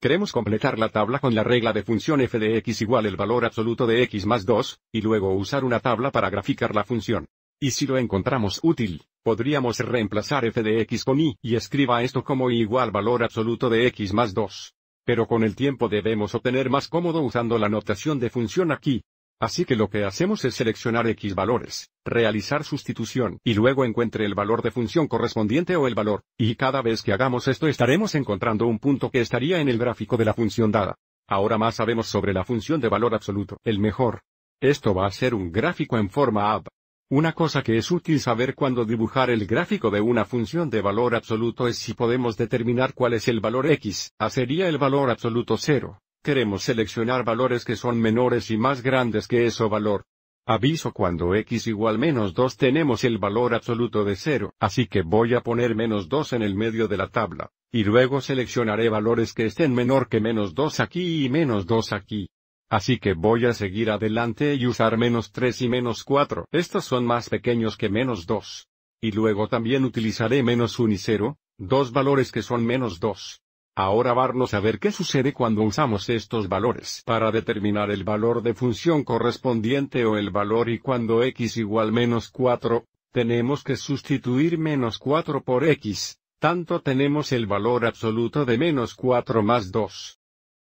Queremos completar la tabla con la regla de función f de x igual el valor absoluto de x más 2, y luego usar una tabla para graficar la función. Y si lo encontramos útil, podríamos reemplazar f de x con y, y escriba esto como igual valor absoluto de x más 2. Pero con el tiempo debemos obtener más cómodo usando la notación de función aquí, Así que lo que hacemos es seleccionar X valores, realizar sustitución y luego encuentre el valor de función correspondiente o el valor, y cada vez que hagamos esto estaremos encontrando un punto que estaría en el gráfico de la función dada. Ahora más sabemos sobre la función de valor absoluto, el mejor. Esto va a ser un gráfico en forma AB. Una cosa que es útil saber cuando dibujar el gráfico de una función de valor absoluto es si podemos determinar cuál es el valor x, A ah, sería el valor absoluto 0. Queremos seleccionar valores que son menores y más grandes que eso valor. Aviso cuando x igual menos 2 tenemos el valor absoluto de 0, así que voy a poner menos 2 en el medio de la tabla, y luego seleccionaré valores que estén menor que menos 2 aquí y menos 2 aquí. Así que voy a seguir adelante y usar menos 3 y menos 4, estos son más pequeños que menos 2. Y luego también utilizaré menos 1 y 0, dos valores que son menos 2. Ahora vamos a ver qué sucede cuando usamos estos valores para determinar el valor de función correspondiente o el valor y cuando x igual menos 4, tenemos que sustituir menos 4 por x, tanto tenemos el valor absoluto de menos 4 más 2.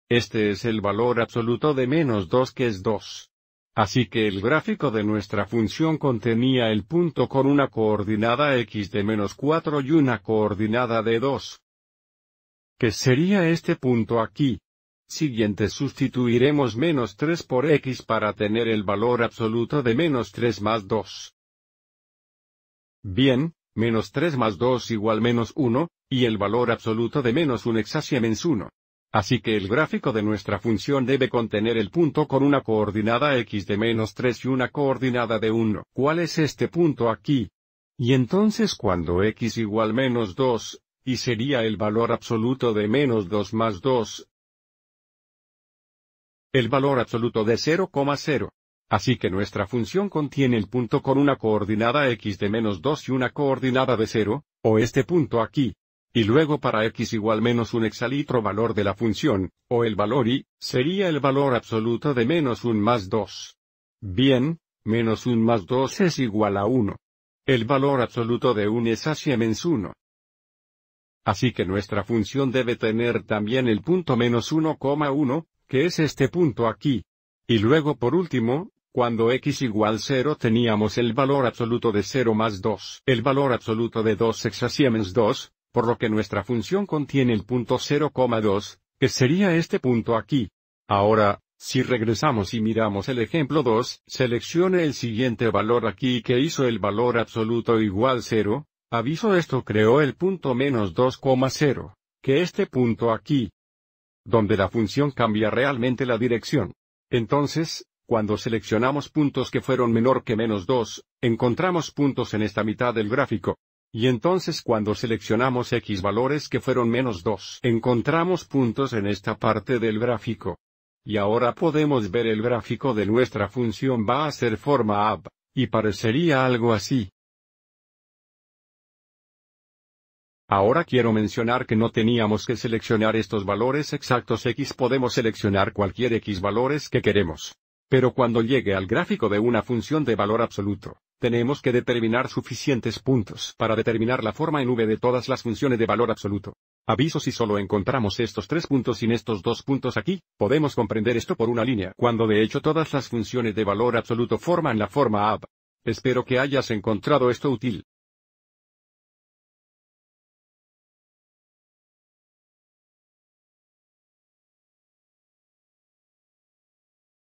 Este es el valor absoluto de menos 2 que es 2. Así que el gráfico de nuestra función contenía el punto con una coordinada x de menos 4 y una coordinada de 2, que sería este punto aquí. Siguiente sustituiremos menos 3 por x para tener el valor absoluto de menos 3 más 2. Bien, menos 3 más 2 igual menos 1, y el valor absoluto de menos 1 menos 1. Así que el gráfico de nuestra función debe contener el punto con una coordinada x de menos 3 y una coordinada de 1. ¿Cuál es este punto aquí? Y entonces cuando x igual menos 2, y sería el valor absoluto de menos 2 más 2. El valor absoluto de 0,0. Así que nuestra función contiene el punto con una coordinada x de menos 2 y una coordinada de 0, o este punto aquí. Y luego para x igual menos un exalitro valor de la función, o el valor y, sería el valor absoluto de menos 1 más 2. Bien, menos 1 más 2 es igual a 1. El valor absoluto de 1 es hacia menos 1. Así que nuestra función debe tener también el punto menos 1,1, que es este punto aquí. Y luego por último, cuando x igual 0 teníamos el valor absoluto de 0 más 2, el valor absoluto de 2 exasiemens 2, por lo que nuestra función contiene el punto 0,2, que sería este punto aquí. Ahora, si regresamos y miramos el ejemplo 2, seleccione el siguiente valor aquí que hizo el valor absoluto igual 0, Aviso esto creó el punto menos 2,0, que este punto aquí, donde la función cambia realmente la dirección. Entonces, cuando seleccionamos puntos que fueron menor que menos 2, encontramos puntos en esta mitad del gráfico. Y entonces cuando seleccionamos x valores que fueron menos 2, encontramos puntos en esta parte del gráfico. Y ahora podemos ver el gráfico de nuestra función va a ser forma ab, y parecería algo así. Ahora quiero mencionar que no teníamos que seleccionar estos valores exactos x podemos seleccionar cualquier x valores que queremos. Pero cuando llegue al gráfico de una función de valor absoluto, tenemos que determinar suficientes puntos para determinar la forma en v de todas las funciones de valor absoluto. Aviso si solo encontramos estos tres puntos sin estos dos puntos aquí, podemos comprender esto por una línea, cuando de hecho todas las funciones de valor absoluto forman la forma AB. Espero que hayas encontrado esto útil.